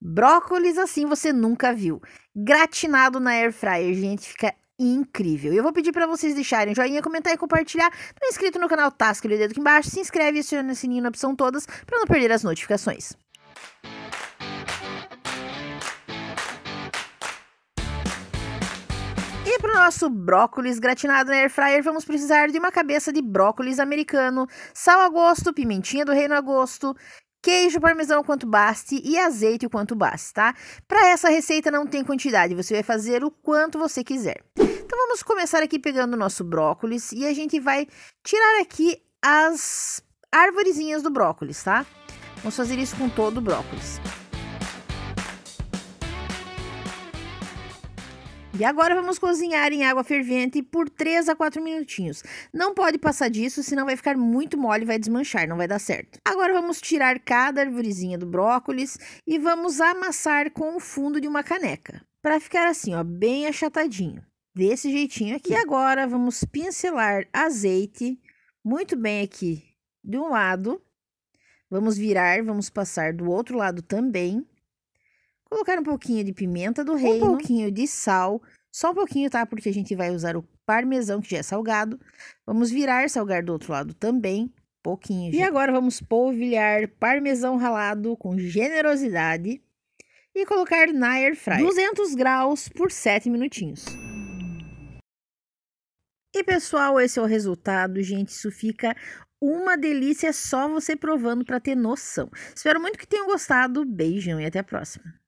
Brócolis assim você nunca viu. Gratinado na air fryer, gente, fica incrível. Eu vou pedir para vocês deixarem joinha, comentar e compartilhar. Não tá é inscrito no canal Tasca tá o dedo aqui embaixo, se inscreve e aciona o sininho na opção todas para não perder as notificações. E para o nosso brócolis gratinado na air fryer, vamos precisar de uma cabeça de brócolis americano, sal a gosto, pimentinha do reino a gosto, queijo parmesão quanto baste e azeite o quanto baste, tá? Para essa receita não tem quantidade, você vai fazer o quanto você quiser. Então vamos começar aqui pegando o nosso brócolis e a gente vai tirar aqui as árvorezinhas do brócolis, tá? Vamos fazer isso com todo o brócolis. E agora vamos cozinhar em água fervente por 3 a 4 minutinhos. Não pode passar disso, senão vai ficar muito mole e vai desmanchar, não vai dar certo. Agora vamos tirar cada arvorezinha do brócolis e vamos amassar com o fundo de uma caneca, para ficar assim, ó, bem achatadinho. Desse jeitinho aqui. E agora vamos pincelar azeite muito bem aqui de um lado. Vamos virar, vamos passar do outro lado também. Colocar um pouquinho de pimenta do reino, um pouquinho de sal, só um pouquinho, tá? Porque a gente vai usar o parmesão, que já é salgado. Vamos virar, salgar do outro lado também, pouquinho. Gente. E agora vamos polvilhar parmesão ralado com generosidade e colocar na air fryer 200 graus por 7 minutinhos. E pessoal, esse é o resultado, gente. Isso fica uma delícia só você provando para ter noção. Espero muito que tenham gostado. Beijão e até a próxima.